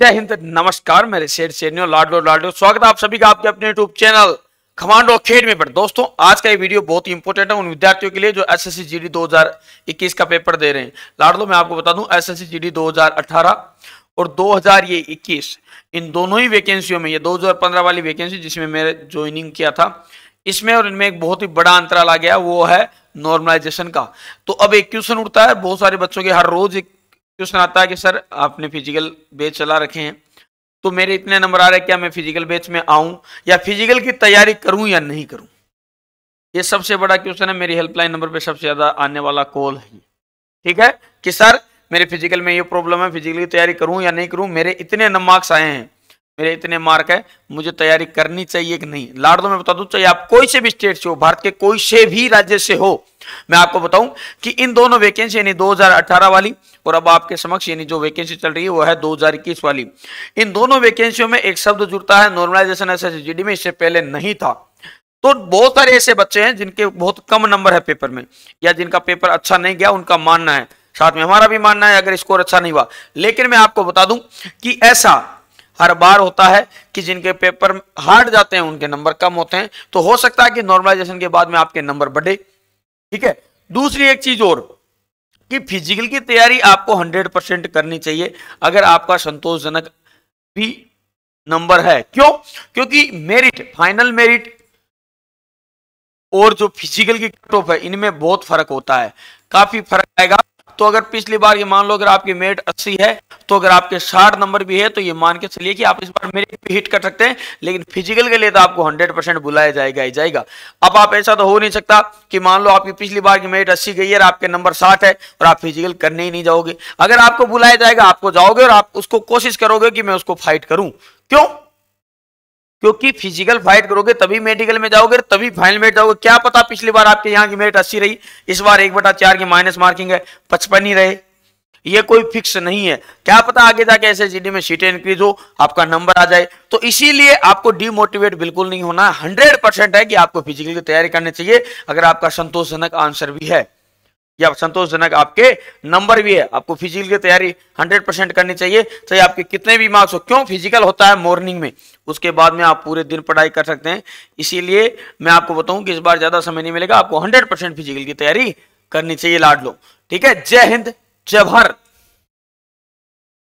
जय हिंद नमस्कार मेरे शेर शेरनियो लाडलो लाडलो स्वागत है आप सभी का आपके अपने यूट्यूब चैनल खमांडो खेड में पर दोस्तों आज का ये वीडियो बहुत ही इंपॉर्टेंट है उन विद्यार्थियों के लिए जो S S C G D दो हजार इक्कीस का पेपर दे रहे हैं लाडलो मैं आपको बता दूं S S C G D दो हजार अठारह और दो हजार ये इक्कीस इन दोनों ही वैकेंसियों में ये दो हजार पंद्रह वाली वैकेंसी जिसमें मैंने ज्वाइनिंग किया था इसमें और इनमें एक बहुत ही बड़ा अंतराल आ गया वो है नॉर्मलाइजेशन का तो अब एक क्वेश्चन उठता है बहुत सारे बच्चों के हर रोज एक क्वेश्चन आता है कि सर आपने फिजिकल बेच चला रखे हैं तो मेरे इतने नंबर आ रहे हैं क्या मैं फिजिकल बेच में आऊं या फिजिकल की तैयारी करूं या नहीं करूं ये सबसे बड़ा क्वेश्चन है मेरी हेल्पलाइन नंबर पे सबसे ज़्यादा आने वाला कॉल है ठीक है कि सर मेरे फिजिकल में ये प्रॉब्लम है फिजिकल की तैयारी करूं या नहीं करूं मेरे इतने मार्क्स आए हैं मेरे इतने मार्क है मुझे तैयारी करनी चाहिए कि नहीं लाडलो में बता दूं चाहिए आप कोई से भी स्टेट से हो भारत के कोई से भी राज्य से हो मैं आपको बताऊं कि इन दोनों वैकेंसी यानी 2018 वाली और अब आपके समक्ष यानी जो वैकेंसी चल रही है वो है 2021 वाली इन दोनों वैकेंसियों में एक शब्द जुड़ता है नॉर्मलाइजेशन एस एस में इससे पहले नहीं था तो बहुत सारे ऐसे बच्चे हैं जिनके बहुत कम नंबर है पेपर में या जिनका पेपर अच्छा नहीं गया उनका मानना है साथ में हमारा भी मानना है अगर स्कोर अच्छा नहीं हुआ लेकिन मैं आपको बता दूं कि ऐसा हर बार होता है कि जिनके पेपर हार्ड जाते हैं उनके नंबर कम होते हैं तो हो सकता है कि नॉर्मलाइजेशन के बाद में आपके नंबर बढ़े ठीक है दूसरी एक चीज और कि फिजिकल की तैयारी आपको 100 परसेंट करनी चाहिए अगर आपका संतोषजनक भी नंबर है क्यों क्योंकि मेरिट फाइनल मेरिट और जो फिजिकल की कट ऑफ है इनमें बहुत फर्क होता है काफी फर्क आएगा तो अगर पिछली बार ये मान लो अगर आपकी मेट 80 है तो अगर आपके 60 नंबर भी है तो ये मान के चलिए कि आप इस बार मेरे पे हिट कर सकते हैं लेकिन फिजिकल के लिए तो आपको 100 परसेंट बुलाया जाएगा ही जाएगा अब आप ऐसा तो हो नहीं सकता कि मान लो आपकी पिछली बार की मेट अस्सी गई है और आपके नंबर साठ है और आप फिजिकल करने ही नहीं जाओगे अगर आपको बुलाया जाएगा आपको जाओगे और आप उसको कोशिश करोगे कि मैं उसको फाइट करूं क्यों क्योंकि फिजिकल फाइट करोगे तभी मेडिकल में जाओगे तभी फाइनल मेट जाओगे क्या पता पिछली बार आपके यहाँ की मेरिट अस्सी रही इस बार एक बटा चार की माइनस मार्किंग है पचपन ही रहे ये कोई फिक्स नहीं है क्या पता आगे जाके एस में सीटें इंक्रीज हो आपका नंबर आ जाए तो इसीलिए आपको डिमोटिवेट बिल्कुल नहीं होना हंड्रेड परसेंट है कि आपको फिजिकल की तैयारी करनी चाहिए अगर आपका संतोषजनक आंसर भी है या संतोषजनक आपके नंबर भी है आपको फिजिकल की तैयारी 100 परसेंट करनी चाहिए चाहे तो आपके कितने भी मार्क्स हो क्यों फिजिकल होता है मॉर्निंग में उसके बाद में आप पूरे दिन पढ़ाई कर सकते हैं इसीलिए मैं आपको बताऊं कि इस बार ज़्यादा समय नहीं मिलेगा आपको हंड्रेड फिजिकल की तैयारी करनी चाहिए लाड लो ठीक है जय हिंद जय भारत